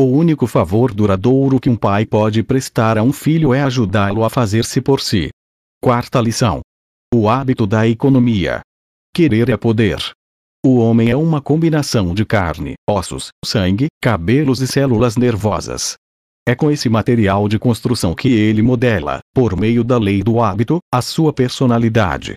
O único favor duradouro que um pai pode prestar a um filho é ajudá-lo a fazer-se por si. Quarta lição: O hábito da economia. Querer é poder. O homem é uma combinação de carne, ossos, sangue, cabelos e células nervosas. É com esse material de construção que ele modela, por meio da lei do hábito, a sua personalidade.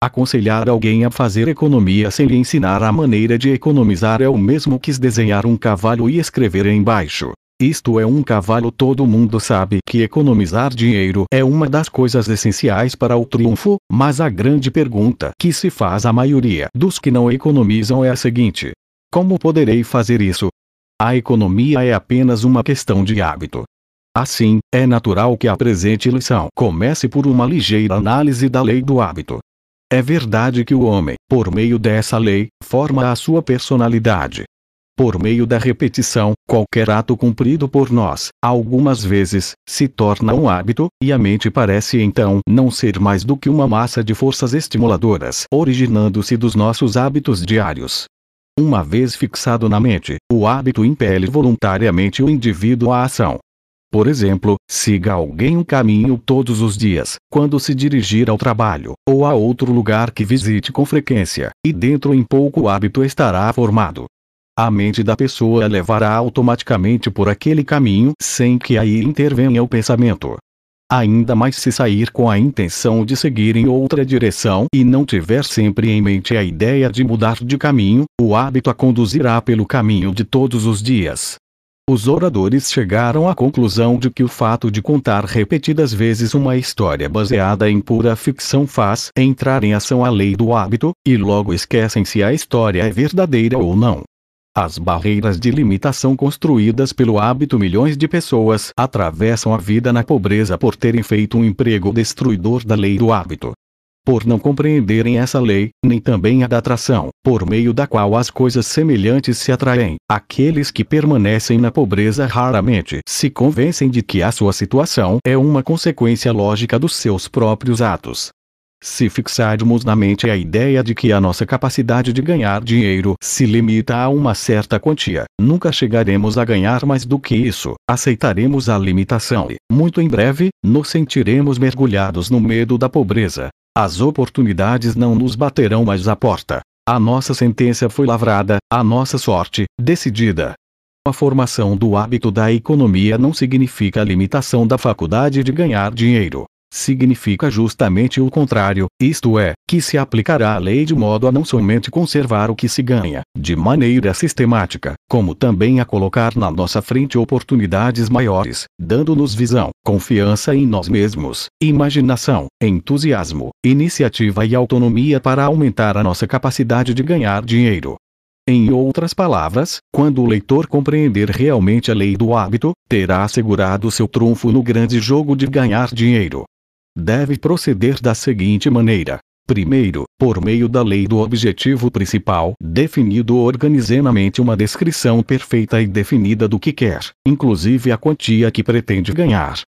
Aconselhar alguém a fazer economia sem lhe ensinar a maneira de economizar é o mesmo que desenhar um cavalo e escrever embaixo. Isto é um cavalo, todo mundo sabe que economizar dinheiro é uma das coisas essenciais para o triunfo, mas a grande pergunta que se faz à maioria dos que não economizam é a seguinte: como poderei fazer isso? A economia é apenas uma questão de hábito. Assim, é natural que a presente lição comece por uma ligeira análise da lei do hábito. É verdade que o homem, por meio dessa lei, forma a sua personalidade. Por meio da repetição, qualquer ato cumprido por nós, algumas vezes, se torna um hábito, e a mente parece então não ser mais do que uma massa de forças estimuladoras, originando-se dos nossos hábitos diários. Uma vez fixado na mente, o hábito impele voluntariamente o indivíduo à ação, por exemplo, siga alguém um caminho todos os dias, quando se dirigir ao trabalho, ou a outro lugar que visite com frequência, e dentro em pouco o hábito estará formado. A mente da pessoa levará automaticamente por aquele caminho sem que aí intervenha o pensamento. Ainda mais se sair com a intenção de seguir em outra direção e não tiver sempre em mente a ideia de mudar de caminho, o hábito a conduzirá pelo caminho de todos os dias, os oradores chegaram à conclusão de que o fato de contar repetidas vezes uma história baseada em pura ficção faz entrar em ação a lei do hábito, e logo esquecem se a história é verdadeira ou não. As barreiras de limitação construídas pelo hábito milhões de pessoas atravessam a vida na pobreza por terem feito um emprego destruidor da lei do hábito por não compreenderem essa lei, nem também a da atração, por meio da qual as coisas semelhantes se atraem. Aqueles que permanecem na pobreza raramente se convencem de que a sua situação é uma consequência lógica dos seus próprios atos. Se fixarmos na mente a ideia de que a nossa capacidade de ganhar dinheiro se limita a uma certa quantia, nunca chegaremos a ganhar mais do que isso, aceitaremos a limitação e, muito em breve, nos sentiremos mergulhados no medo da pobreza, as oportunidades não nos baterão mais à porta. A nossa sentença foi lavrada, a nossa sorte, decidida. A formação do hábito da economia não significa a limitação da faculdade de ganhar dinheiro significa justamente o contrário, isto é, que se aplicará a lei de modo a não somente conservar o que se ganha, de maneira sistemática, como também a colocar na nossa frente oportunidades maiores, dando-nos visão, confiança em nós mesmos, imaginação, entusiasmo, iniciativa e autonomia para aumentar a nossa capacidade de ganhar dinheiro. Em outras palavras, quando o leitor compreender realmente a lei do hábito, terá assegurado seu trunfo no grande jogo de ganhar dinheiro deve proceder da seguinte maneira. Primeiro, por meio da lei do objetivo principal, definido organizenamente uma descrição perfeita e definida do que quer, inclusive a quantia que pretende ganhar.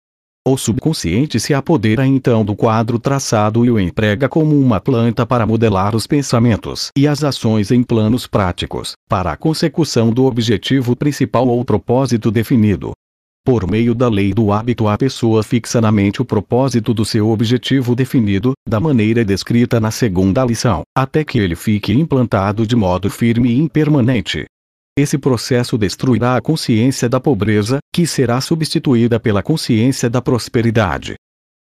O subconsciente se apodera então do quadro traçado e o emprega como uma planta para modelar os pensamentos e as ações em planos práticos, para a consecução do objetivo principal ou propósito definido por meio da lei do hábito a pessoa fixa na mente o propósito do seu objetivo definido, da maneira descrita na segunda lição, até que ele fique implantado de modo firme e impermanente. Esse processo destruirá a consciência da pobreza, que será substituída pela consciência da prosperidade.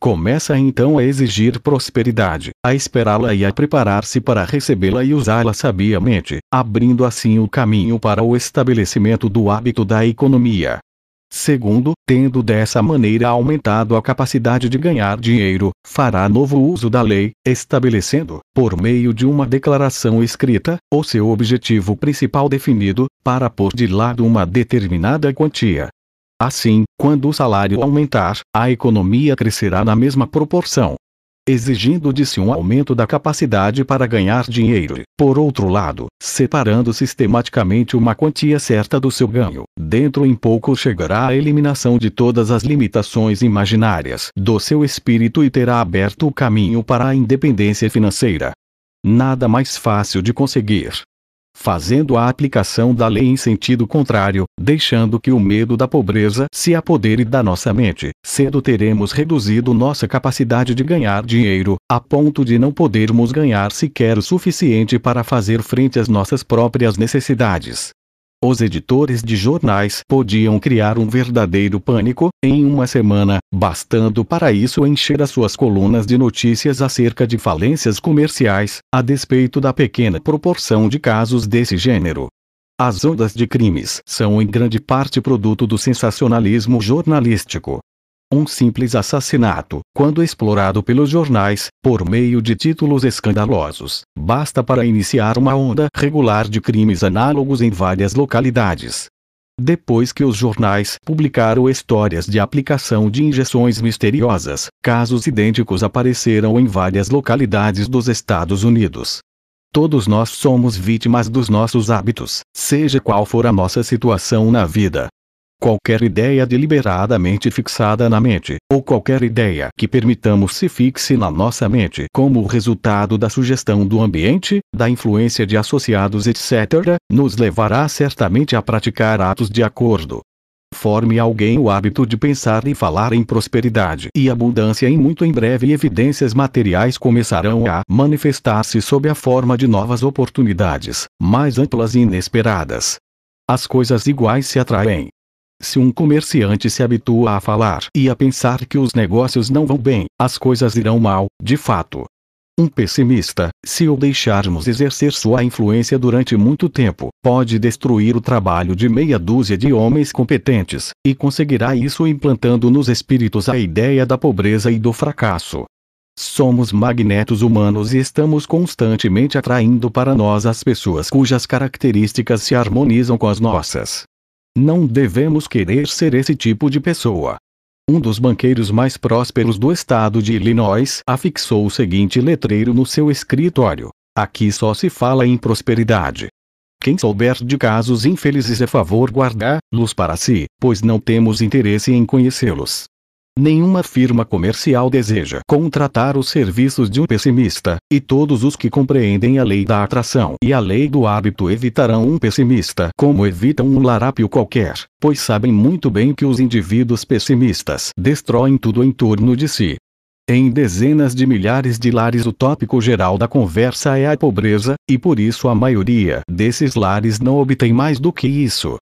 Começa então a exigir prosperidade, a esperá-la e a preparar-se para recebê-la e usá-la sabiamente, abrindo assim o caminho para o estabelecimento do hábito da economia. Segundo, tendo dessa maneira aumentado a capacidade de ganhar dinheiro, fará novo uso da lei, estabelecendo, por meio de uma declaração escrita, o seu objetivo principal definido, para pôr de lado uma determinada quantia. Assim, quando o salário aumentar, a economia crescerá na mesma proporção exigindo de si um aumento da capacidade para ganhar dinheiro. Por outro lado, separando sistematicamente uma quantia certa do seu ganho, dentro em pouco chegará à eliminação de todas as limitações imaginárias do seu espírito e terá aberto o caminho para a independência financeira. Nada mais fácil de conseguir fazendo a aplicação da lei em sentido contrário, deixando que o medo da pobreza se apodere da nossa mente, cedo teremos reduzido nossa capacidade de ganhar dinheiro, a ponto de não podermos ganhar sequer o suficiente para fazer frente às nossas próprias necessidades. Os editores de jornais podiam criar um verdadeiro pânico, em uma semana, bastando para isso encher as suas colunas de notícias acerca de falências comerciais, a despeito da pequena proporção de casos desse gênero. As ondas de crimes são em grande parte produto do sensacionalismo jornalístico, um simples assassinato, quando explorado pelos jornais, por meio de títulos escandalosos, basta para iniciar uma onda regular de crimes análogos em várias localidades. Depois que os jornais publicaram histórias de aplicação de injeções misteriosas, casos idênticos apareceram em várias localidades dos Estados Unidos. Todos nós somos vítimas dos nossos hábitos, seja qual for a nossa situação na vida, qualquer ideia deliberadamente fixada na mente, ou qualquer ideia que permitamos se fixe na nossa mente como resultado da sugestão do ambiente, da influência de associados, etc., nos levará certamente a praticar atos de acordo. Forme alguém o hábito de pensar e falar em prosperidade e abundância e muito em breve evidências materiais começarão a manifestar-se sob a forma de novas oportunidades, mais amplas e inesperadas. As coisas iguais se atraem, se um comerciante se habitua a falar e a pensar que os negócios não vão bem, as coisas irão mal, de fato. Um pessimista, se o deixarmos exercer sua influência durante muito tempo, pode destruir o trabalho de meia dúzia de homens competentes, e conseguirá isso implantando nos espíritos a ideia da pobreza e do fracasso. Somos magnetos humanos e estamos constantemente atraindo para nós as pessoas cujas características se harmonizam com as nossas. Não devemos querer ser esse tipo de pessoa. Um dos banqueiros mais prósperos do estado de Illinois afixou o seguinte letreiro no seu escritório: Aqui só se fala em prosperidade. Quem souber de casos infelizes é favor guardá-los para si, pois não temos interesse em conhecê-los. Nenhuma firma comercial deseja contratar os serviços de um pessimista, e todos os que compreendem a lei da atração e a lei do hábito evitarão um pessimista como evitam um larápio qualquer, pois sabem muito bem que os indivíduos pessimistas destroem tudo em torno de si. Em dezenas de milhares de lares o tópico geral da conversa é a pobreza, e por isso a maioria desses lares não obtém mais do que isso,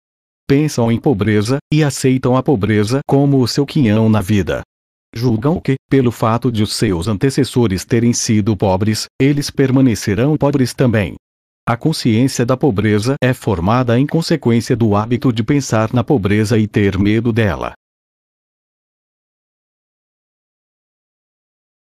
pensam em pobreza, e aceitam a pobreza como o seu quinhão na vida. Julgam que, pelo fato de os seus antecessores terem sido pobres, eles permanecerão pobres também. A consciência da pobreza é formada em consequência do hábito de pensar na pobreza e ter medo dela.